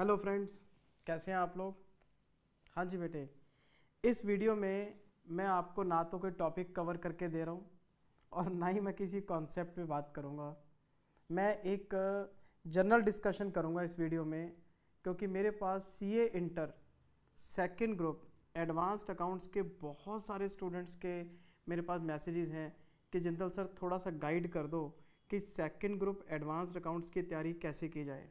hello friends कैसे हैं आप लोग हाँ जी बेटे इस वीडियो में मैं आपको ना तो कोई टॉपिक कवर करके दे रहा हूँ और ना ही मैं किसी कॉन्सेप्ट पे बात करूँगा मैं एक जनरल uh, डिस्कशन करूँगा इस वीडियो में क्योंकि मेरे पास C A inter second group advanced accounts के बहुत सारे स्टूडेंट्स के मेरे पास मैसेजेस हैं कि जिंदल सर थोड़ा सा गाइड कर दो कि सेकेंड ग्रुप एडवांस्ड अकाउंट्स की तैयारी कैसे की जाए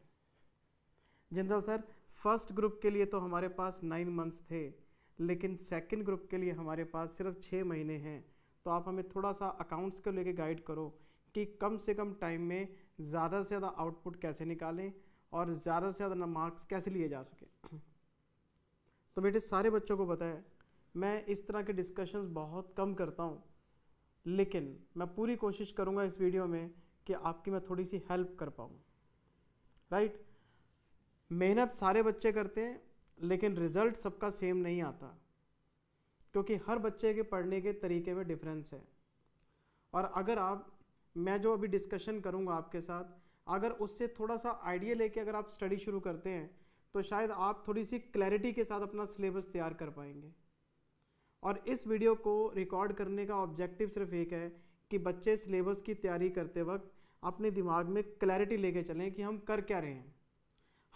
जनरल सर फर्स्ट ग्रुप के लिए तो हमारे पास नाइन मंथ्स थे लेकिन सेकंड ग्रुप के लिए हमारे पास सिर्फ छः महीने हैं तो आप हमें थोड़ा सा अकाउंट्स को लेके गाइड करो कि कम से कम टाइम में ज़्यादा से ज़्यादा आउटपुट कैसे निकालें और ज़्यादा से ज़्यादा मार्क्स कैसे लिए जा सके तो बेटे सारे बच्चों को बताएं मैं इस तरह के डिस्कशंस बहुत कम करता हूँ लेकिन मैं पूरी कोशिश करूँगा इस वीडियो में कि आपकी मैं थोड़ी सी हेल्प कर पाऊँ राइट मेहनत सारे बच्चे करते हैं लेकिन रिज़ल्ट सबका सेम नहीं आता क्योंकि हर बच्चे के पढ़ने के तरीके में डिफरेंस है और अगर आप मैं जो अभी डिस्कशन करूँगा आपके साथ अगर उससे थोड़ा सा आइडिया लेके अगर आप स्टडी शुरू करते हैं तो शायद आप थोड़ी सी क्लैरिटी के साथ अपना सिलेबस तैयार कर पाएंगे और इस वीडियो को रिकॉर्ड करने का ऑब्जेक्टिव सिर्फ एक है कि बच्चे सिलेबस की तैयारी करते वक्त अपने दिमाग में क्लैरिटी लेके चलें कि हम कर क्या रहे हैं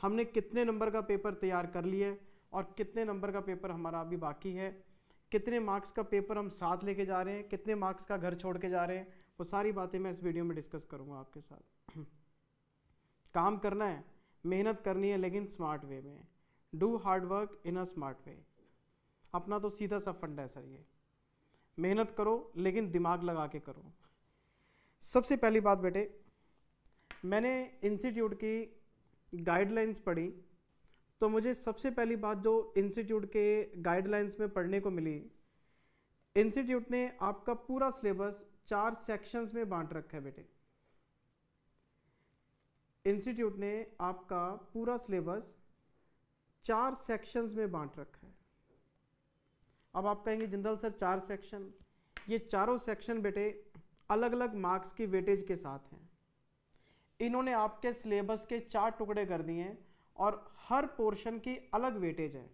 हमने कितने नंबर का पेपर तैयार कर लिया है और कितने नंबर का पेपर हमारा अभी बाकी है कितने मार्क्स का पेपर हम साथ लेके जा रहे हैं कितने मार्क्स का घर छोड़ के जा रहे हैं वो सारी बातें मैं इस वीडियो में डिस्कस करूँगा आपके साथ काम करना है मेहनत करनी है लेकिन स्मार्ट वे में do hard work in a smart way अपना तो सीधा सा फंड है सर ये मेहनत करो लेकिन दिमाग लगा के करो सबसे पहली बात बेटे मैंने इंस्टीट्यूट की गाइडलाइंस पढ़ी तो मुझे सबसे पहली बात जो इंस्टीट्यूट के गाइडलाइंस में पढ़ने को मिली इंस्टीट्यूट ने आपका पूरा सिलेबस चार सेक्शंस में बांट रखा है बेटे इंस्टीट्यूट ने आपका पूरा सिलेबस चार सेक्शंस में बांट रखा है अब आप कहेंगे जिंदल सर चार सेक्शन ये चारों सेक्शन बेटे अलग अलग मार्क्स की वेटेज के साथ हैं इन्होंने आपके सिलेबस के चार टुकड़े कर दिए हैं और हर पोर्शन की अलग वेटेज है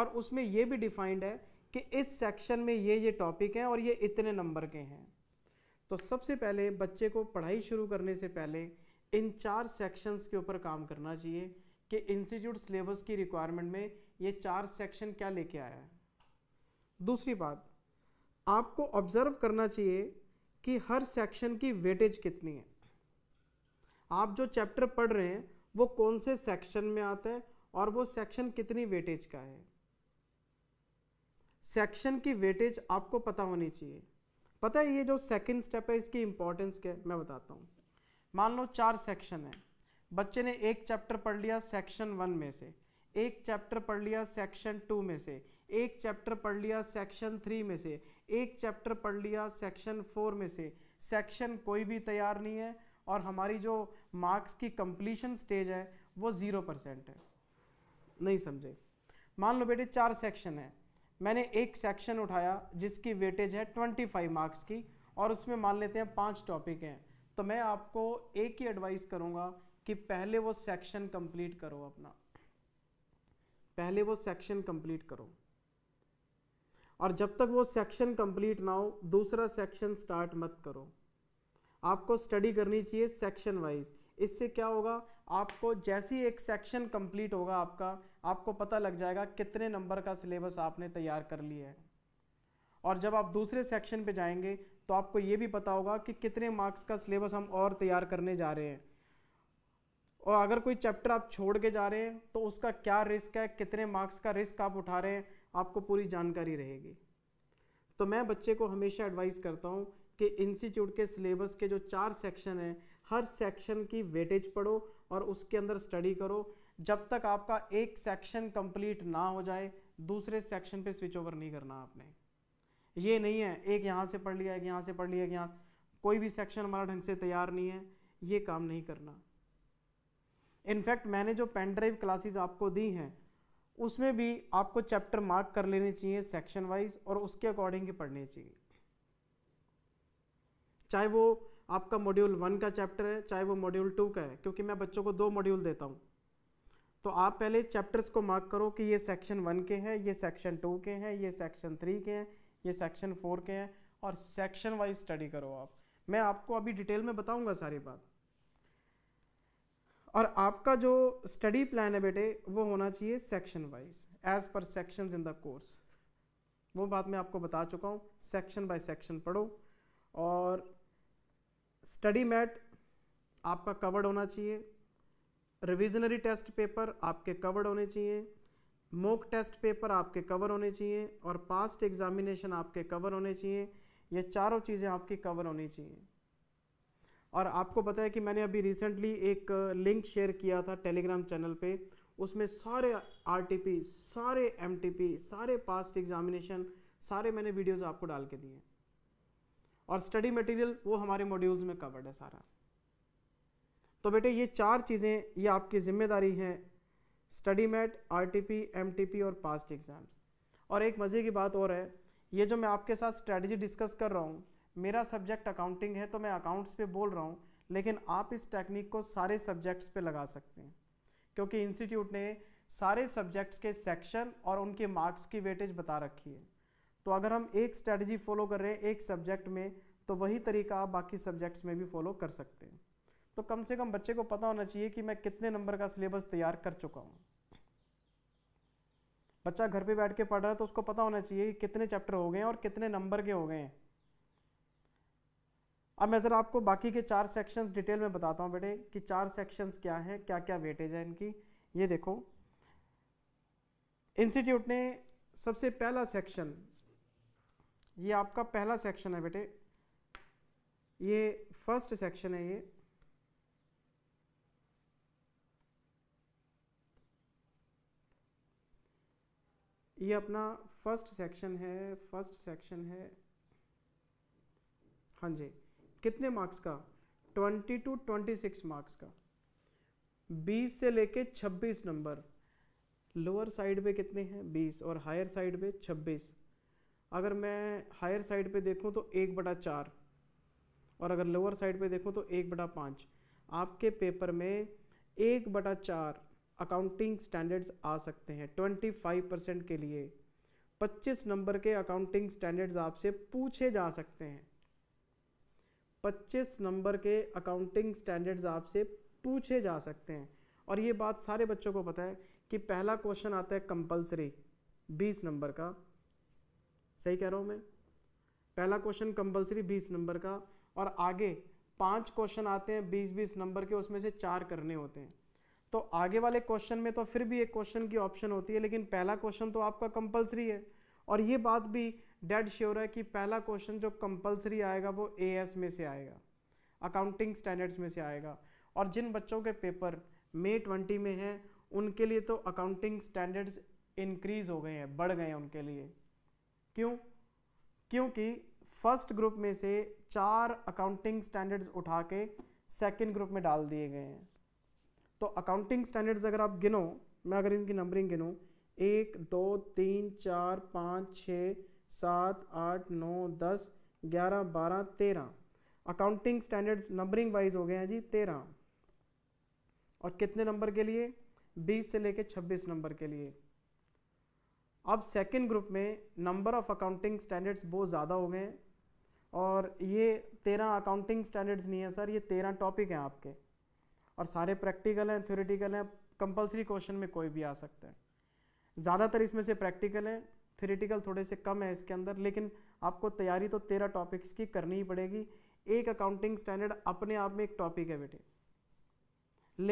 और उसमें ये भी डिफाइंड है कि इस सेक्शन में ये ये टॉपिक हैं और ये इतने नंबर के हैं तो सबसे पहले बच्चे को पढ़ाई शुरू करने से पहले इन चार सेक्शंस के ऊपर काम करना चाहिए कि इंस्टीट्यूट सिलेबस की रिक्वायरमेंट में ये चार सेक्शन क्या लेके आया है दूसरी बात आपको ऑब्ज़र्व करना चाहिए कि हर सेक्शन की वेटेज कितनी है आप जो चैप्टर पढ़ रहे हैं वो कौन से सेक्शन में आता है और वो सेक्शन कितनी वेटेज का है सेक्शन की वेटेज आपको पता होनी चाहिए पता है ये जो सेकंड स्टेप है इसकी इंपॉर्टेंस क्या है मैं बताता हूँ मान लो चार सेक्शन है बच्चे ने एक चैप्टर पढ़ लिया सेक्शन वन में से एक चैप्टर पढ़ लिया सेक्शन टू में से एक चैप्टर पढ़ लिया सेक्शन थ्री में से एक चैप्टर पढ़ लिया सेक्शन फोर में से सेक्शन कोई भी तैयार नहीं है और हमारी जो मार्क्स की कंप्लीशन स्टेज है वो ज़ीरो परसेंट है नहीं समझे मान लो बेटे चार सेक्शन है मैंने एक सेक्शन उठाया जिसकी वेटेज है ट्वेंटी फाइव मार्क्स की और उसमें मान लेते हैं पाँच टॉपिक हैं तो मैं आपको एक ही एडवाइस करूँगा कि पहले वो सेक्शन कंप्लीट करो अपना पहले वो सेक्शन कंप्लीट करो और जब तक वो सेक्शन कंप्लीट ना हो दूसरा सेक्शन स्टार्ट मत करो आपको स्टडी करनी चाहिए सेक्शन वाइज इससे क्या होगा आपको जैसे ही एक सेक्शन कंप्लीट होगा आपका आपको पता लग जाएगा कितने नंबर का सिलेबस आपने तैयार कर लिया है और जब आप दूसरे सेक्शन पे जाएंगे तो आपको ये भी पता होगा कि कितने मार्क्स का सिलेबस हम और तैयार करने जा रहे हैं और अगर कोई चैप्टर आप छोड़ के जा रहे हैं तो उसका क्या रिस्क है कितने मार्क्स का रिस्क आप उठा रहे हैं आपको पूरी जानकारी रहेगी तो मैं बच्चे को हमेशा एडवाइस करता हूँ कि इंस्टीट्यूट के सिलेबस के जो चार सेक्शन हैं हर सेक्शन की वेटेज पढ़ो और उसके अंदर स्टडी करो जब तक आपका एक सेक्शन कंप्लीट ना हो जाए दूसरे सेक्शन पे स्विच ओवर नहीं करना आपने ये नहीं है एक यहाँ से पढ़ लिया एक यहाँ से पढ़ लिया एक यहाँ कोई भी सेक्शन हमारा ढंग से तैयार नहीं है ये काम नहीं करना इनफैक्ट मैंने जो पेन ड्राइव क्लासेज आपको दी हैं उसमें भी आपको चैप्टर मार्क कर लेने चाहिए सेक्शन वाइज और उसके अकॉर्डिंग ही पढ़ने चाहिए चाहे वो आपका मॉड्यूल वन का चैप्टर है चाहे वो मॉड्यूल टू का है क्योंकि मैं बच्चों को दो मॉड्यूल देता हूँ तो आप पहले चैप्टर्स को मार्क करो कि ये सेक्शन वन के हैं ये सेक्शन टू के हैं ये सेक्शन थ्री के हैं ये सेक्शन फोर के हैं और सेक्शन वाइज स्टडी करो आप मैं आपको अभी डिटेल में बताऊंगा सारी बात और आपका जो स्टडी प्लान है बेटे वो होना चाहिए सेक्शन वाइज एज पर सेक्शन इन द कोर्स वो बात मैं आपको बता चुका हूँ सेक्शन बाय सेक्शन पढ़ो और स्टडी मैट आपका कवर्ड होना चाहिए रिविजनरी टेस्ट पेपर आपके कवर्ड होने चाहिए मोक टेस्ट पेपर आपके कवर होने चाहिए और पास्ट एग्जामिनेशन आपके कवर होने चाहिए ये चारों चीज़ें आपकी कवर होनी चाहिए और आपको पता है कि मैंने अभी रिसेंटली एक लिंक शेयर किया था टेलीग्राम चैनल पे उसमें सारे आरटीपी सारे एमटीपी सारे पास्ट एग्जामिनेशन सारे मैंने वीडियोस आपको डाल के दिए हैं और स्टडी मटेरियल वो हमारे मॉड्यूल्स में कवर्ड है सारा तो बेटे ये चार चीज़ें ये आपकी जिम्मेदारी हैं स्टडी मेट आर टी और पास्ट एग्ज़ाम्स और एक मज़े की बात और है ये जो मैं आपके साथ स्ट्रैटेजी डिस्कस कर रहा हूँ मेरा सब्जेक्ट अकाउंटिंग है तो मैं अकाउंट्स पे बोल रहा हूँ लेकिन आप इस टेक्निक को सारे सब्जेक्ट्स पे लगा सकते हैं क्योंकि इंस्टीट्यूट ने सारे सब्जेक्ट्स के सेक्शन और उनके मार्क्स की वेटेज बता रखी है तो अगर हम एक स्ट्रैटेजी फॉलो कर रहे हैं एक सब्जेक्ट में तो वही तरीका आप बाकी सब्जेक्ट्स में भी फॉलो कर सकते हैं तो कम से कम बच्चे को पता होना चाहिए कि मैं कितने नंबर का सिलेबस तैयार कर चुका हूँ बच्चा घर पे बैठ के पढ़ रहा है तो उसको पता होना चाहिए कि कितने चैप्टर हो गए हैं और कितने नंबर के हो गए हैं अब मैं ज़रा आपको बाकी के चार सेक्शंस डिटेल में बताता हूँ बेटे कि चार सेक्शंस क्या हैं क्या क्या वेटेज है इनकी ये देखो इंस्टीट्यूट ने सबसे पहला सेक्शन ये आपका पहला सेक्शन है बेटे ये फर्स्ट सेक्शन है ये ये अपना फर्स्ट सेक्शन है फर्स्ट सेक्शन है हाँ जी कितने मार्क्स का 20 टू 26 मार्क्स का 20 से लेके 26 नंबर लोअर साइड पे कितने हैं 20 और हायर साइड पे छब्बीस अगर मैं हायर साइड पे देखूँ तो एक बटा चार और अगर लोअर साइड पे देखूँ तो एक बटा पाँच आपके पेपर में एक बटा चार अकाउंटिंग स्टैंडर्ड्स आ सकते हैं ट्वेंटी फाइव परसेंट के लिए पच्चीस नंबर के अकाउंटिंग स्टैंडर्ड्स आपसे पूछे जा सकते हैं पच्चीस नंबर के अकाउंटिंग स्टैंडर्ड्स आपसे पूछे जा सकते हैं और ये बात सारे बच्चों को पता है कि पहला क्वेश्चन आता है कंपलसरी बीस नंबर का सही कह रहा हूँ मैं पहला क्वेश्चन कंपलसरी बीस नंबर का और आगे पांच क्वेश्चन आते हैं बीस बीस नंबर के उसमें से चार करने होते हैं तो आगे वाले क्वेश्चन में तो फिर भी एक क्वेश्चन की ऑप्शन होती है लेकिन पहला क्वेश्चन तो आपका कंपलसरी है और ये बात भी डेड श्योर है कि पहला क्वेश्चन जो कंपलसरी आएगा वो ए में से आएगा अकाउंटिंग स्टैंडर्ड्स में से आएगा और जिन बच्चों के पेपर मे ट्वेंटी में हैं उनके लिए तो अकाउंटिंग स्टैंडर्ड्स इंक्रीज़ हो गए हैं बढ़ गए हैं उनके लिए क्यों क्योंकि फर्स्ट ग्रुप में से चार अकाउंटिंग स्टैंडर्ड्स उठा के सेकेंड ग्रुप में डाल दिए गए हैं तो अकाउंटिंग स्टैंडर्ड्स अगर आप गिनो मैं अगर इनकी नंबरिंग गिनूँ एक दो तीन चार पाँच छः सात आठ नौ दस ग्यारह बारह तेरह अकाउंटिंग स्टैंडर्ड्स नंबरिंग वाइज हो गए हैं जी तेरह और कितने नंबर के लिए बीस से लेकर छब्बीस नंबर के लिए अब सेकेंड ग्रुप में नंबर ऑफ़ अकाउंटिंग स्टैंडर्ड्स बहुत ज़्यादा हो गए हैं और ये तेरह अकाउंटिंग स्टैंडर्ड्स नहीं है सर ये तेरह टॉपिक हैं आपके और सारे प्रैक्टिकल हैं थ्योरेटिकल हैं कंपलसरी क्वेश्चन में कोई भी आ सकता है ज़्यादातर इसमें से प्रैक्टिकल हैं थ्योरेटिकल थोड़े से कम है इसके अंदर लेकिन आपको तैयारी तो तेरह टॉपिक्स की करनी ही पड़ेगी एक अकाउंटिंग स्टैंडर्ड अपने आप में एक टॉपिक है बेटे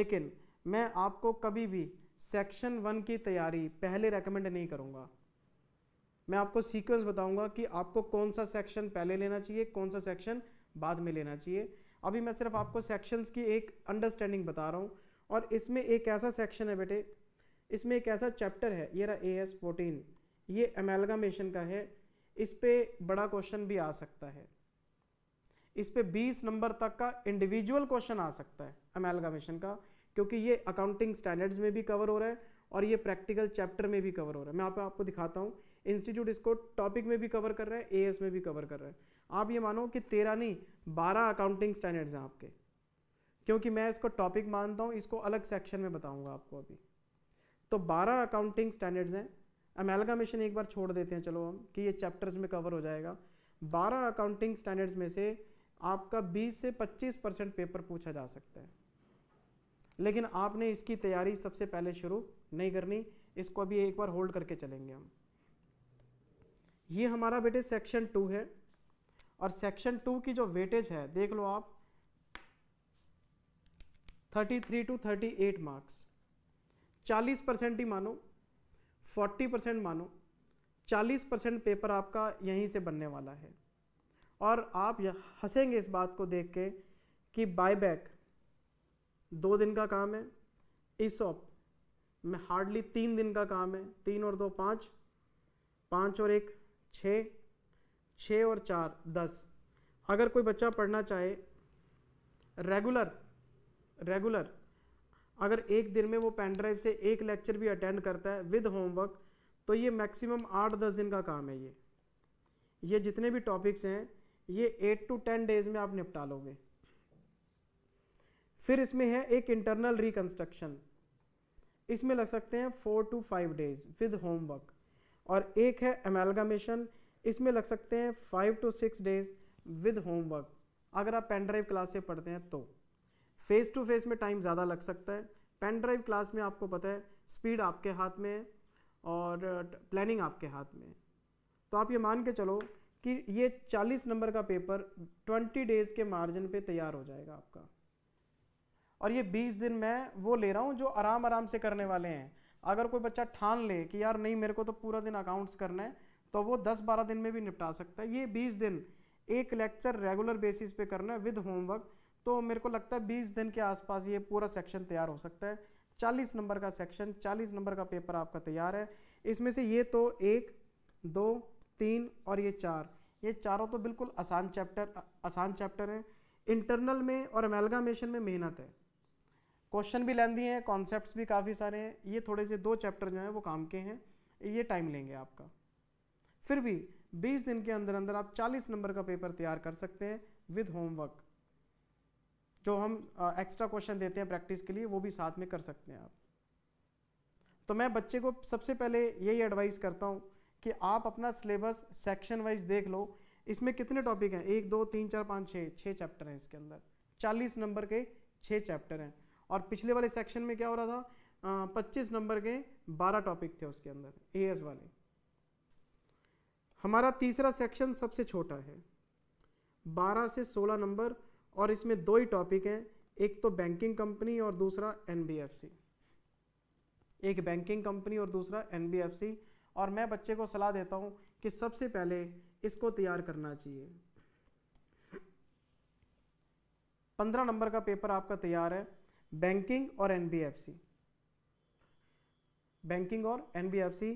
लेकिन मैं आपको कभी भी सेक्शन वन की तैयारी पहले रेकमेंड नहीं करूँगा मैं आपको सीक्वेंस बताऊंगा कि आपको कौन सा सेक्शन पहले लेना चाहिए कौन सा सेक्शन बाद में लेना चाहिए अभी मैं सिर्फ आपको सेक्शंस की एक अंडरस्टैंडिंग बता रहा हूँ और इसमें एक ऐसा सेक्शन है बेटे इसमें एक ऐसा चैप्टर है ये रहा ए एस फोर्टीन ये एमेलगामेशन का है इस पर बड़ा क्वेश्चन भी आ सकता है इस पर बीस नंबर तक का इंडिविजुअल क्वेश्चन आ सकता है अमेलगामेशन का क्योंकि ये अकाउंटिंग स्टैंडर्ड्स में भी कवर हो रहा है और ये प्रैक्टिकल चैप्टर में भी कवर हो रहा है मैं आप, आपको दिखाता हूँ इंस्टीट्यूट इसको टॉपिक में भी कवर कर रहा है ए में भी कवर कर रहा है आप ये मानो कि तेरह नहीं बारह अकाउंटिंग स्टैंडर्ड्स हैं आपके क्योंकि मैं इसको टॉपिक मानता हूँ इसको अलग सेक्शन में बताऊँगा आपको अभी तो बारह अकाउंटिंग स्टैंडर्ड्स हैं अमेलगामेशन एक बार छोड़ देते हैं चलो हम कि ये चैप्टर्स में कवर हो जाएगा बारह अकाउंटिंग स्टैंडर्ड्स में से आपका बीस से पच्चीस परसेंट पेपर पूछा जा सकता है लेकिन आपने इसकी तैयारी सबसे पहले शुरू नहीं करनी इसको अभी एक बार होल्ड करके चलेंगे हम ये हमारा बेटे सेक्शन टू है और सेक्शन टू की जो वेटेज है देख लो आप 33 टू 38 मार्क्स 40 परसेंट ही मानो 40 परसेंट मानो 40 परसेंट पेपर आपका यहीं से बनने वाला है और आप हंसेंगे इस बात को देख के कि बायबैक दो दिन का काम है ईसॉप में हार्डली तीन दिन का काम है तीन और दो पाँच पाँच और एक छः छः और चार दस अगर कोई बच्चा पढ़ना चाहे रेगुलर रेगुलर अगर एक दिन में वो पेन ड्राइव से एक लेक्चर भी अटेंड करता है विद होमवर्क तो ये मैक्सिमम आठ दस दिन का काम है ये ये जितने भी टॉपिक्स हैं ये एट टू टेन डेज़ में आप निपटा लोगे फिर इसमें है एक इंटरनल रिकन्स्ट्रक्शन इसमें लग सकते हैं four to five days with homework और एक है एमेलगामेशन इसमें लग सकते हैं five to six days with homework अगर आप पेन ड्राइव क्लास से पढ़ते हैं तो फेस टू फेस में टाइम ज़्यादा लग सकता है पेन ड्राइव क्लास में आपको पता है स्पीड आपके हाथ में है और प्लानिंग आपके हाथ में है तो आप ये मान के चलो कि ये 40 नंबर का पेपर 20 डेज़ के मार्जिन पे तैयार हो जाएगा आपका और ये बीस दिन मैं वो ले रहा हूँ जो आराम आराम से करने वाले हैं अगर कोई बच्चा ठान ले कि यार नहीं मेरे को तो पूरा दिन अकाउंट्स करना है तो वो दस बारह दिन में भी निपटा सकता है ये बीस दिन एक लेक्चर रेगुलर बेसिस पे करना है विद होमवर्क तो मेरे को लगता है बीस दिन के आसपास ये पूरा सेक्शन तैयार हो सकता है चालीस नंबर का सेक्शन चालीस नंबर का पेपर आपका तैयार है इसमें से ये तो एक दो तीन और ये चार ये चारों तो बिल्कुल आसान चैप्टर आसान चैप्टर हैं इंटरनल में और अमेलगामेशन में मेहनत है क्वेश्चन भी लेंदी हैं कॉन्सेप्ट भी काफ़ी सारे हैं ये थोड़े से दो चैप्टर जो हैं वो काम के हैं ये टाइम लेंगे आपका फिर भी 20 दिन के अंदर अंदर आप 40 नंबर का पेपर तैयार कर सकते हैं विद होमवर्क जो हम एक्स्ट्रा क्वेश्चन देते हैं प्रैक्टिस के लिए वो भी साथ में कर सकते हैं आप तो मैं बच्चे को सबसे पहले यही एडवाइस करता हूँ कि आप अपना सिलेबस सेक्शन वाइज देख लो इसमें कितने टॉपिक हैं एक दो तीन चार पाँच छः छः चैप्टर हैं इसके अंदर चालीस नंबर के छः चैप्टर हैं और पिछले वाले सेक्शन में क्या हो रहा था पच्चीस नंबर के बारह टॉपिक थे उसके अंदर ए वाले हमारा तीसरा सेक्शन सबसे छोटा है बारह से सोलह नंबर और इसमें दो ही टॉपिक हैं एक तो बैंकिंग कंपनी और दूसरा एनबीएफसी एक बैंकिंग कंपनी और दूसरा एनबीएफसी और मैं बच्चे को सलाह देता हूं कि सबसे पहले इसको तैयार करना चाहिए पंद्रह नंबर का पेपर आपका तैयार है बैंकिंग और एनबीएफसी बैंकिंग और एनबीएफसी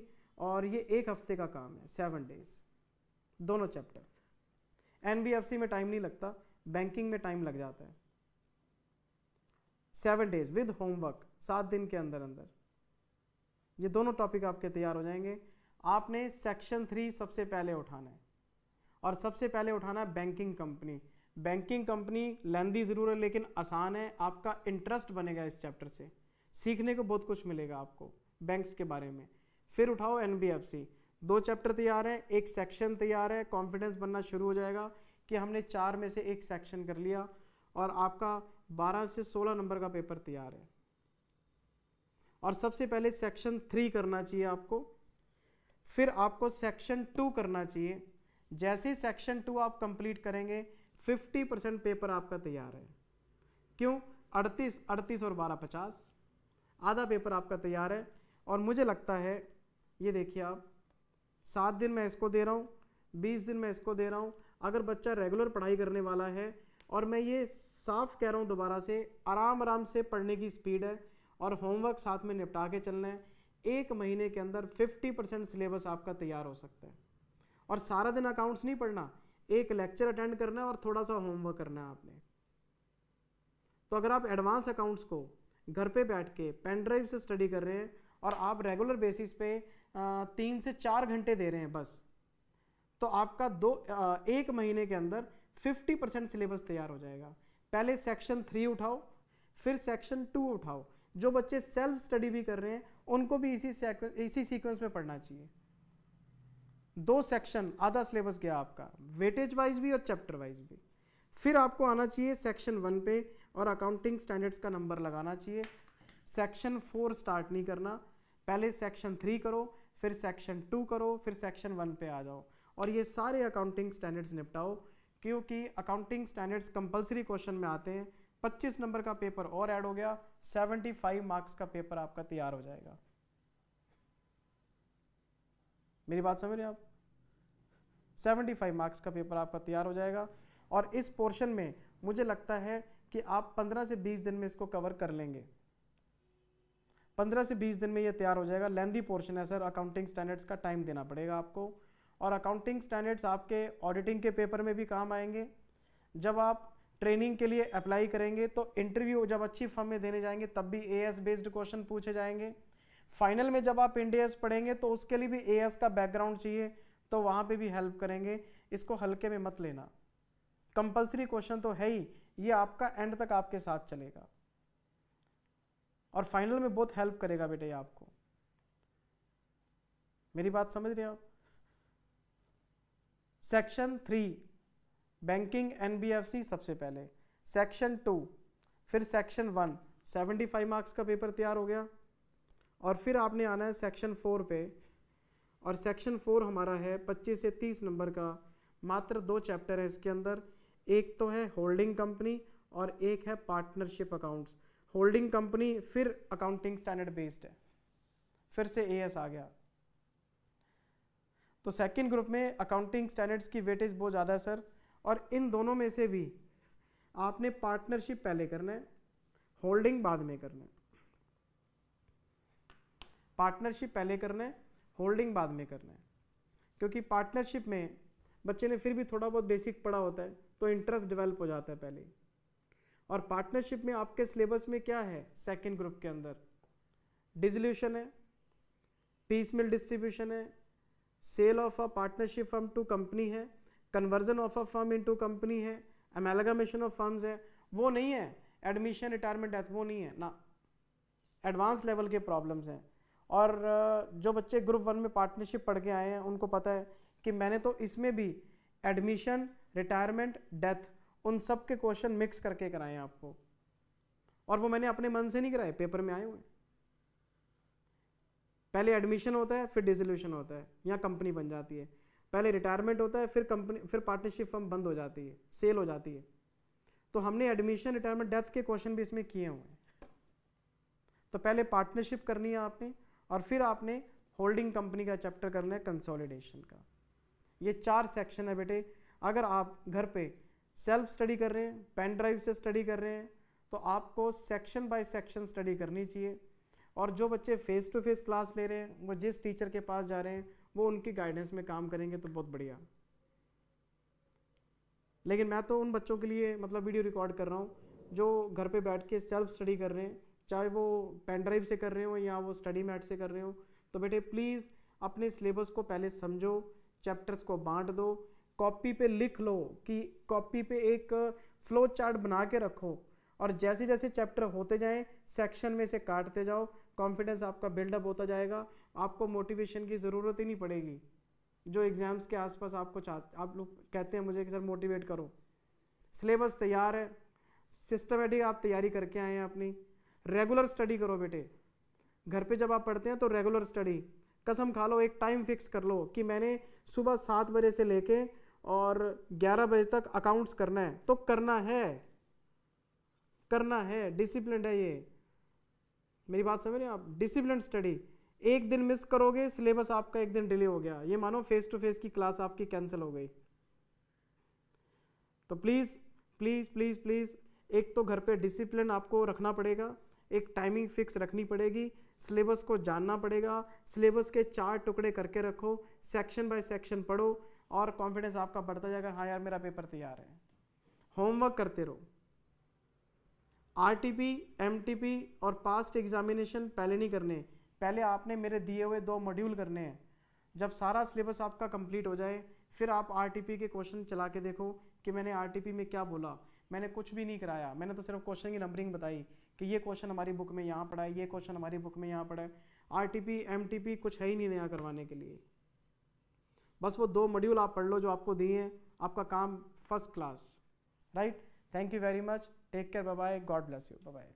और ये एक हफ्ते का काम है सेवन डेज दोनों चैप्टर एनबीएफसी में टाइम नहीं लगता बैंकिंग में टाइम लग जाता है सेवन डेज विद होमवर्क सात दिन के अंदर अंदर ये दोनों टॉपिक आपके तैयार हो जाएंगे आपने सेक्शन थ्री सबसे पहले उठाना है और सबसे पहले उठाना है banking company banking company lengthy ज़रूर है लेकिन आसान है आपका इंटरेस्ट बनेगा इस चैप्टर से सीखने को बहुत कुछ मिलेगा आपको बैंक्स के बारे में फिर उठाओ एन दो चैप्टर तैयार हैं एक सेक्शन तैयार है कॉन्फिडेंस बनना शुरू हो जाएगा कि हमने चार में से एक सेक्शन कर लिया और आपका 12 से 16 नंबर का पेपर तैयार है और सबसे पहले सेक्शन थ्री करना चाहिए आपको फिर आपको सेक्शन टू करना चाहिए जैसे सेक्शन टू आप कंप्लीट करेंगे फिफ्टी परसेंट पेपर आपका तैयार है क्यों अड़तीस अड़तीस और बारह पचास आधा पेपर आपका तैयार है और मुझे लगता है ये देखिए आप सात दिन मैं इसको दे रहा हूँ बीस दिन मैं इसको दे रहा हूँ अगर बच्चा रेगुलर पढ़ाई करने वाला है और मैं ये साफ कह रहा हूँ दोबारा से आराम आराम से पढ़ने की स्पीड है और होमवर्क साथ में निपटा के चलना है एक महीने के अंदर 50 परसेंट सिलेबस आपका तैयार हो सकता है और सारा दिन अकाउंट्स नहीं पढ़ना एक लेक्चर अटेंड करना है और थोड़ा सा होमवर्क करना है आपने तो अगर आप एडवांस अकाउंट्स को घर पे बैठ के पेन ड्राइव से स्टडी कर रहे हैं और आप रेगुलर बेसिस पे तीन से चार घंटे दे रहे हैं बस तो आपका दो एक महीने के अंदर 50 परसेंट सिलेबस तैयार हो जाएगा पहले सेक्शन थ्री उठाओ फिर सेक्शन टू उठाओ जो बच्चे सेल्फ स्टडी भी कर रहे हैं उनको भी इसी इसी सीक्वेंस में पढ़ना चाहिए दो सेक्शन आधा सिलेबस गया आपका वेटेज वाइज भी और चैप्टर वाइज भी फिर आपको आना चाहिए सेक्शन वन पे और अकाउंटिंग स्टैंडर्ड्स का नंबर लगाना चाहिए सेक्शन फोर स्टार्ट नहीं करना पहले सेक्शन थ्री करो फिर सेक्शन टू करो फिर सेक्शन वन पे आ जाओ और ये सारे अकाउंटिंग स्टैंडर्ड्स निपटाओ क्योंकि अकाउंटिंग स्टैंडर्ड्स कंपलसरी क्वेश्चन में आते हैं 25 नंबर का पेपर और ऐड हो गया 75 मार्क्स का पेपर आपका तैयार हो जाएगा मेरी बात समझ रहे आप 75 मार्क्स का पेपर आपका तैयार हो जाएगा और इस पोर्शन में मुझे लगता है कि आप 15 से 20 दिन में इसको कवर कर लेंगे 15 से 20 दिन में ये तैयार हो जाएगा लेंदी पोर्शन है सर अकाउंटिंग स्टैंडर्ड्स का टाइम देना पड़ेगा आपको और अकाउंटिंग स्टैंडर्ड्स आपके ऑडिटिंग के पेपर में भी काम आएंगे जब आप ट्रेनिंग के लिए अप्लाई करेंगे तो इंटरव्यू जब अच्छी फर्म में देने जाएंगे तब भी ए बेस्ड क्वेश्चन पूछे जाएंगे फाइनल में जब आप इंडिया पढ़ेंगे तो उसके लिए भी ए का बैकग्राउंड चाहिए तो वहाँ पे भी हेल्प करेंगे इसको हल्के में मत लेना कंपलसरी क्वेश्चन तो है ही ये आपका एंड तक आपके साथ चलेगा और फाइनल में बहुत हेल्प करेगा बेटे आपको मेरी बात समझ रहे आप सेक्शन थ्री बैंकिंग एनबीएफसी सबसे पहले सेक्शन टू फिर section one seventy five marks का पेपर तैयार हो गया और फिर आपने आना है सेक्शन फोर पे और सेक्शन फोर हमारा है पच्चीस से तीस नंबर का मात्र दो चैप्टर है इसके अंदर एक तो है होल्डिंग कंपनी और एक है पार्टनरशिप अकाउंट्स होल्डिंग कंपनी फिर अकाउंटिंग स्टैंडर्ड बेस्ड है फिर से ए आ गया तो सेकंड ग्रुप में अकाउंटिंग स्टैंडर्ड्स की वेटेज बहुत ज़्यादा है सर और इन दोनों में से भी आपने पार्टनरशिप पहले करना है होल्डिंग बाद में करना है पार्टनरशिप पहले करना है होल्डिंग बाद में करना है क्योंकि पार्टनरशिप में बच्चे ने फिर भी थोड़ा बहुत बेसिक पढ़ा होता है तो इंटरेस्ट डेवलप हो जाता है पहले और पार्टनरशिप में आपके सिलेबस में क्या है सेकेंड ग्रुप के अंदर डिजोल्यूशन है पीस मिल डिस्ट्रीब्यूशन है sale of a partnership firm to company है conversion of a firm into company है एमेलगामेशन ऑफ फर्म्स है वो नहीं है एडमिशन रिटायरमेंट डेथ वो नहीं है ना एडवांस लेवल के प्रॉब्लम्स हैं और जो बच्चे ग्रुप वन में पार्टनरशिप पढ़ के आए हैं उनको पता है कि मैंने तो इसमें भी एडमिशन रिटायरमेंट डेथ उन सब के क्वेश्चन मिक्स करके कराए हैं आपको और वो मैंने अपने मन से नहीं कराए पेपर में आए हुए पहले एडमिशन होता है फिर डिजोल्यूशन होता है या कंपनी बन जाती है पहले रिटायरमेंट होता है फिर कंपनी फिर पार्टनरशिप फर्म बंद हो जाती है सेल हो जाती है तो हमने एडमिशन रिटायरमेंट डेथ के क्वेश्चन भी इसमें किए हुए हैं तो पहले पार्टनरशिप करनी है आपने और फिर आपने होल्डिंग कंपनी का चैप्टर करना है कंसोलिडेशन का ये चार सेक्शन है बेटे अगर आप घर पे सेल्फ स्टडी कर रहे हैं पेन ड्राइव से स्टडी कर रहे हैं तो आपको सेक्शन बाय सेक्शन स्टडी करनी चाहिए और जो बच्चे फेस टू फेस क्लास ले रहे हैं वो जिस टीचर के पास जा रहे हैं वो उनकी गाइडेंस में काम करेंगे तो बहुत बढ़िया लेकिन मैं तो उन बच्चों के लिए मतलब वीडियो रिकॉर्ड कर रहा हूँ जो घर पे बैठ के सेल्फ स्टडी कर रहे हैं चाहे वो पेन ड्राइव से कर रहे हो या वो स्टडी मैट से कर रहे हो तो बेटे प्लीज़ अपने सिलेबस को पहले समझो चैप्टर्स को बांट दो कॉपी पे लिख लो कि कॉपी पे एक फ्लो चार्ट बना के रखो और जैसे जैसे चैप्टर होते जाएं सेक्शन में से काटते जाओ कॉन्फिडेंस आपका बिल्डअप होता जाएगा आपको मोटिवेशन की ज़रूरत ही नहीं पड़ेगी जो एग्ज़ाम्स के आसपास आपको चाह आप लोग कहते हैं मुझे कि सर मोटिवेट करो सिलेबस तैयार है सिस्टमेटिक आप तैयारी करके आए हैं अपनी रेगुलर स्टडी करो बेटे घर पे जब आप पढ़ते हैं तो रेगुलर स्टडी कसम खा लो एक टाइम फिक्स कर लो कि मैंने सुबह सात बजे से लेके और ग्यारह बजे तक अकाउंट्स करना है तो करना है करना है डिसिप्लिन है ये मेरी बात समझ रहे हैं आप डिसिप्लिन स्टडी एक दिन मिस करोगे सिलेबस आपका एक दिन डिले हो गया ये मानो फेस टू फेस की क्लास आपकी कैंसिल हो गई तो प्लीज़ प्लीज़ प्लीज़ प्लीज़ एक तो घर पे डिसिप्लिन आपको रखना पड़ेगा एक टाइमिंग फिक्स रखनी पड़ेगी सिलेबस को जानना पड़ेगा सिलेबस के चार टुकड़े करके रखो सेक्शन बाय सेक्शन पढ़ो और कॉन्फिडेंस आपका बढ़ता जाएगा हाँ यार मेरा पेपर तैयार है होमवर्क करते रहो आरटीपी, एमटीपी और पास्ट एग्जामिनेशन पहले नहीं करने पहले आपने मेरे दिए हुए दो मॉड्यूल करने हैं जब सारा सिलेबस आपका कंप्लीट हो जाए फिर आप आरटीपी के क्वेश्चन चला के देखो कि मैंने आरटीपी में क्या बोला मैंने कुछ भी नहीं कराया मैंने तो सिर्फ क्वेश्चन की नंबरिंग बताई कि ये क्वेश्चन हमारी बुक में यहाँ पड़ा है ये क्वेश्चन हमारी बुक में यहाँ पड़ा है आरटीपी एमटीपी कुछ है ही नहीं नया करवाने के लिए बस वो दो मॉड्यूल आप पढ़ लो जो आपको दिए हैं आपका काम first class right thank you very much take care bye God bless you bye